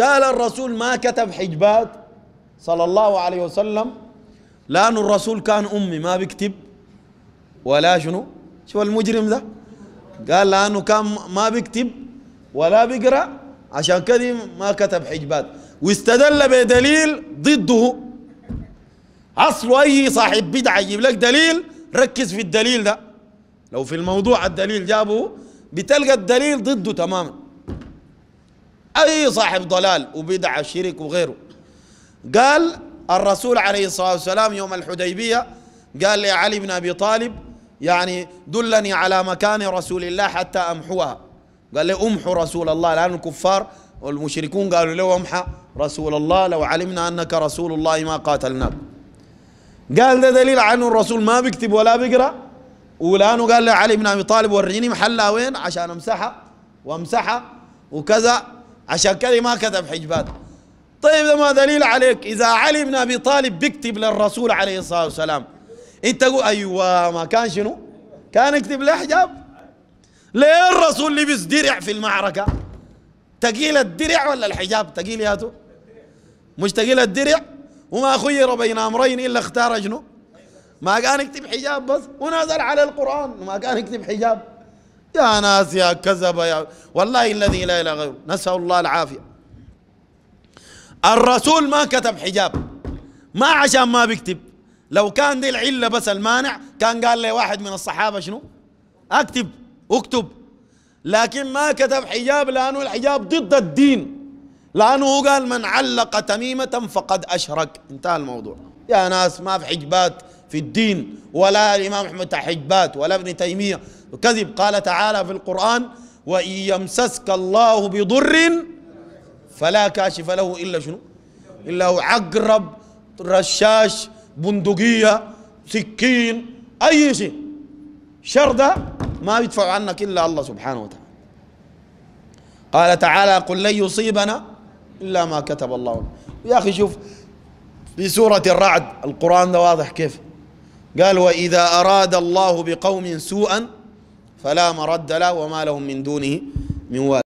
قال الرسول ما كتب حجبات صلى الله عليه وسلم لأن الرسول كان أمي ما بيكتب ولا شنو شو المجرم ده قال لأنه كان ما بيكتب ولا بيقرأ عشان كذي ما كتب حجبات واستدل بدليل ضده أصل أي صاحب بدعة يجيب لك دليل ركز في الدليل ده لو في الموضوع الدليل جابه بتلقى الدليل ضده تماما أي صاحب ضلال وبدع شرك وغيره قال الرسول عليه الصلاة والسلام يوم الحديبية قال لعلي بن أبي طالب يعني دلني على مكان رسول الله حتى أمحوها قال لي امحو رسول الله لأن الكفار والمشركون قالوا له أمحى رسول الله لو علمنا أنك رسول الله ما قاتلناك قال ده دليل عنه الرسول ما بيكتب ولا بيقرأ ولانه قال لعلي بن أبي طالب وريني محلها وين عشان أمسحها وأمسحها وكذا عشان كده ما كتب حجبات طيب ما دليل عليك إذا علي بن أبي طالب بيكتب للرسول عليه الصلاة والسلام أنت تقول أيوة ما كان شنو كان يكتب له حجاب ليه الرسول لبس درع في المعركة تقيل الدرع ولا الحجاب تقيل ياتو مش تقيل الدرع وما خير بين أمرين إلا اختار شنو ما كان يكتب حجاب بس ونزل على القرآن ما كان يكتب حجاب يا ناس يا كذب يا والله الذي لا اله غيره نسال الله العافيه الرسول ما كتب حجاب ما عشان ما بيكتب لو كان دي العله بس المانع كان قال لي واحد من الصحابه شنو اكتب اكتب لكن ما كتب حجاب لانه الحجاب ضد الدين لانه قال من علق تميمه فقد اشرك انتهى الموضوع يا ناس ما في حجبات في الدين ولا الإمام أحمد حجبات ولا ابن تيمية كذب قال تعالى في القرآن وإن يمسسك الله بضر فلا كاشف له إلا شنو إلا هو عقرب رشاش بندقية سكين أي شيء شر ده ما يدفع عنك إلا الله سبحانه وتعالى قال تعالى قل لن يصيبنا إلا ما كتب الله يا أخي شوف في سورة الرعد القرآن ده واضح كيف قال وإذا أراد الله بقوم سوءا فلا مرد له وما لهم من دونه من والد